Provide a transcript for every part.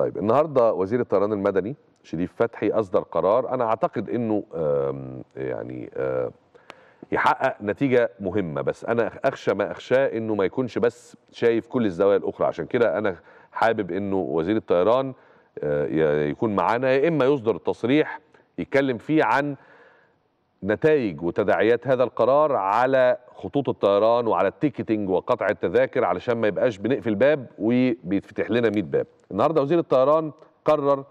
طيب النهارده وزير الطيران المدني شريف فتحي اصدر قرار انا اعتقد انه يعني يحقق نتيجه مهمه بس انا اخشى ما اخشاه انه ما يكونش بس شايف كل الزوايا الاخرى عشان كده انا حابب انه وزير الطيران آه، يكون معانا يا اما يصدر التصريح يتكلم فيه عن نتائج وتداعيات هذا القرار على خطوط الطيران وعلى التيكتنج وقطع التذاكر علشان ما يبقاش بنقفل باب وبيتفتح لنا 100 باب النهارده وزير الطيران قرر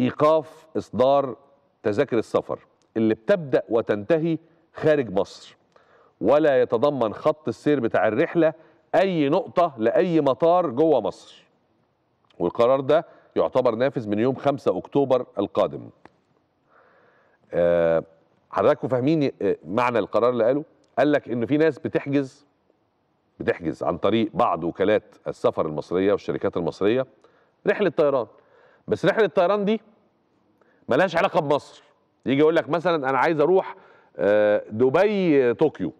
ايقاف اصدار تذاكر السفر اللي بتبدا وتنتهي خارج مصر ولا يتضمن خط السير بتاع الرحله اي نقطه لاي مطار جوه مصر والقرار ده يعتبر نافذ من يوم 5 اكتوبر القادم آه حضراتكم فاهمين آه، معنى القرار اللي قاله قال لك ان في ناس بتحجز بتحجز عن طريق بعض وكالات السفر المصريه والشركات المصريه رحله طيران بس رحله الطيران دي ملهاش علاقه بمصر يجي يقول لك مثلا انا عايز اروح آه، دبي آه، طوكيو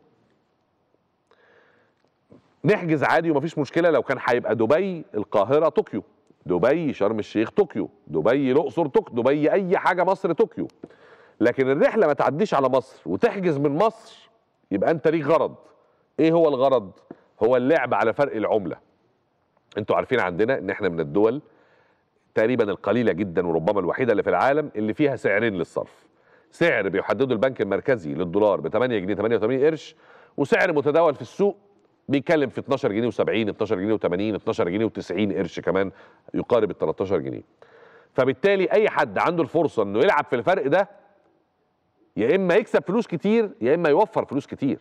نحجز عادي ومفيش مشكله لو كان هيبقى دبي القاهره طوكيو دبي شرم الشيخ طوكيو دبي الاقصر طوكيو دبي اي حاجه مصر طوكيو لكن الرحله ما تعديش على مصر وتحجز من مصر يبقى انت ليك غرض ايه هو الغرض هو اللعب على فرق العمله انتوا عارفين عندنا ان احنا من الدول تقريبا القليله جدا وربما الوحيده اللي في العالم اللي فيها سعرين للصرف سعر بيحدده البنك المركزي للدولار ب 8 جنيه 88 قرش وسعر متداول في السوق بيتكلم في 12 جنيه و70 12 جنيه و80 12 جنيه و90 قرش كمان يقارب ال 13 جنيه فبالتالي اي حد عنده الفرصه انه يلعب في الفرق ده يا اما يكسب فلوس كتير يا اما يوفر فلوس كتير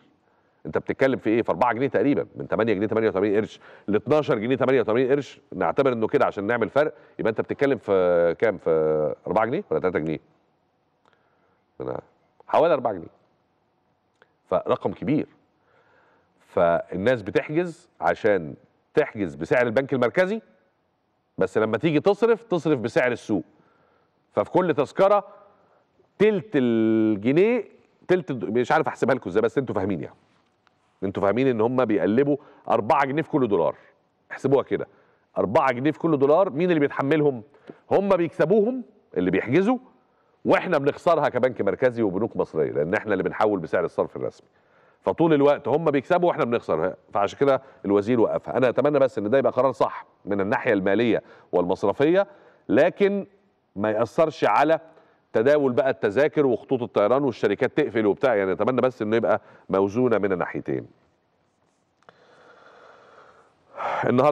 انت بتتكلم في ايه في 4 جنيه تقريبا من 8 جنيه 88 قرش ل 12 جنيه 88 قرش نعتبر انه كده عشان نعمل فرق يبقى انت بتتكلم في كام في 4 جنيه ولا 3 جنيه انا حوالي 4 جنيه فرقم كبير فالناس بتحجز عشان تحجز بسعر البنك المركزي بس لما تيجي تصرف تصرف بسعر السوق ففي كل تذكره تلت الجنيه تلت مش عارف احسبها لكم ازاي بس انتوا فاهمين يعني انتوا فاهمين ان هم بيقلبوا 4 جنيه في كل دولار احسبوها كده 4 جنيه في كل دولار مين اللي بيتحملهم هم بيكسبوهم اللي بيحجزوا واحنا بنخسرها كبنك مركزي وبنوك مصريه لان احنا اللي بنحول بسعر الصرف الرسمي فطول الوقت هم بيكسبوا واحنا بنخسر فعشان كده الوزير وقفها انا اتمنى بس ان ده يبقى قرار صح من الناحيه الماليه والمصرفيه لكن ما ياثرش على تداول بقى التذاكر وخطوط الطيران والشركات تقفل وبتاع يعني اتمنى بس انه يبقى موزونه من الناحيتين النهارده